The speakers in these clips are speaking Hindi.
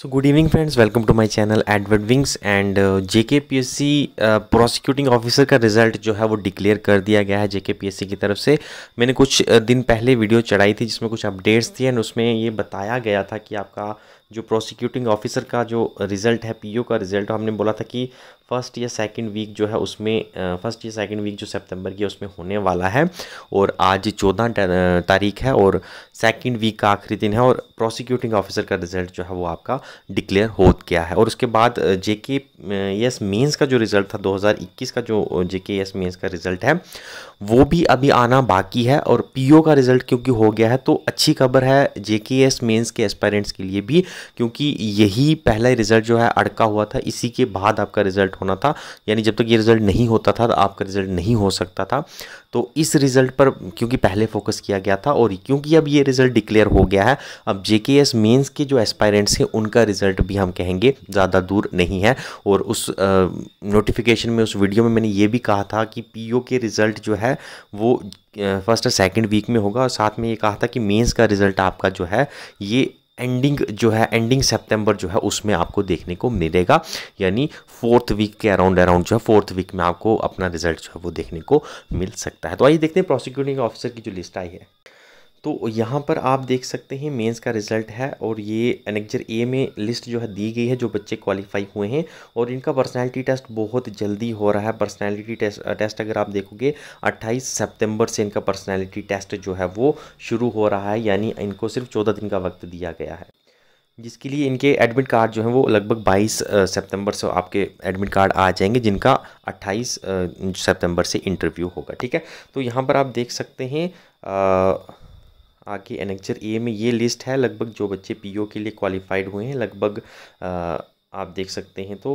so good evening friends welcome to my channel Edward wings and JK PSC prosecuting officer का रिजल्ट जो है वो डिक्लेयर कर दिया गया है जेके पीएससी की तरफ से मैंने कुछ uh, दिन पहले वीडियो चढ़ाई थी जिसमें कुछ अपडेट्स थी एंड उसमें ये बताया गया था कि आपका जो प्रोसिक्यूटिंग ऑफिसर का जो रिज़ल्ट है पीओ का रिज़ल्ट तो हमने बोला था कि फ़र्स्ट या सेकंड वीक जो है उसमें फ़र्स्ट uh, या सेकंड वीक जो सितंबर की है उसमें होने वाला है और आज चौदह uh, तारीख है और सेकंड वीक का आखिरी दिन है और प्रोसिक्यूटिंग ऑफिसर का रिज़ल्ट जो है वो आपका डिक्लेयर हो गया है और उसके बाद जे के एस मेन्स का जो रिज़ल्ट था 2021 का जो जे के एस मेन्स का रिज़ल्ट है वो भी अभी आना बाकी है और पीओ का रिज़ल्ट क्योंकि हो गया है तो अच्छी खबर है जे के एस मेन्स के एस्पायरेंट्स के लिए भी क्योंकि यही पहला रिज़ल्ट जो है अड़का हुआ था इसी के बाद आपका रिज़ल्ट होना था यानी जब तक ये रिज़ल्ट नहीं होता था तो आपका रिज़ल्ट नहीं हो सकता था तो इस रिज़ल्ट पर क्योंकि पहले फोकस किया गया था और क्योंकि अब ये रिज़ल्ट डिक्लेयर हो गया है अब जे के एस मेन्स के जो एस्पायरेंट्स हैं उनका का रिज़ल्ट भी हम कहेंगे ज़्यादा दूर नहीं है और उस नोटिफिकेशन में उस वीडियो में मैंने ये भी कहा था कि पीओ के रिज़ल्ट जो है वो फर्स्ट और सेकेंड वीक में होगा और साथ में ये कहा था कि मेंस का रिज़ल्ट आपका जो है ये एंडिंग जो है एंडिंग सितंबर जो है उसमें आपको देखने को मिलेगा यानी फोर्थ वीक के अराउंड अराउंड जो है फोर्थ वीक में आपको अपना रिजल्ट जो है वो देखने को मिल सकता है तो आइए देखते हैं प्रोसिक्यूटिंग ऑफिसर की जो लिस्ट आई है तो यहाँ पर आप देख सकते हैं मेंस का रिजल्ट है और ये एनेक्जर ए में लिस्ट जो है दी गई है जो बच्चे क्वालिफाई हुए हैं और इनका पर्सनालिटी टेस्ट बहुत जल्दी हो रहा है पर्सनालिटी टेस्ट टेस्ट अगर आप देखोगे 28 सितंबर से इनका पर्सनालिटी टेस्ट जो है वो शुरू हो रहा है यानी इनको सिर्फ चौदह दिन का वक्त दिया गया है जिसके लिए इनके एडमिट कार्ड जो है वो लगभग 22 सितंबर से आपके एडमिट कार्ड आ जाएंगे जिनका 28 सितंबर से इंटरव्यू होगा ठीक है तो यहाँ पर आप देख सकते हैं आ, आगे एनेक्चर ए में ये लिस्ट है लगभग जो बच्चे पीओ के लिए क्वालिफाइड हुए हैं लगभग आप देख सकते हैं तो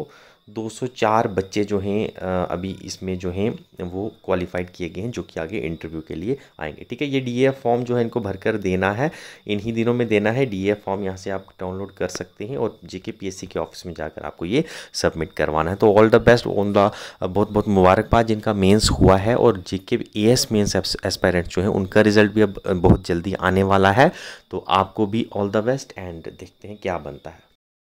204 बच्चे जो हैं अभी इसमें जो हैं वो क्वालिफाइड किए गए हैं जो कि आगे इंटरव्यू के लिए आएंगे ठीक है ये ए फॉर्म जो है इनको भरकर देना है इन्हीं दिनों में देना है डीएएफ फॉर्म यहाँ से आप डाउनलोड कर सकते हैं और जेके पीएससी के ऑफिस में जाकर आपको ये सबमिट करवाना है तो all the best on the बहुत बहुत मुबारकबाद जिनका मेन्स हुआ है और जे के ए एस मेन्स एस्पायरेंट जो हैं उनका रिजल्ट भी अब बहुत जल्दी आने वाला है तो आपको भी ऑल द बेस्ट एंड देखते हैं क्या बनता है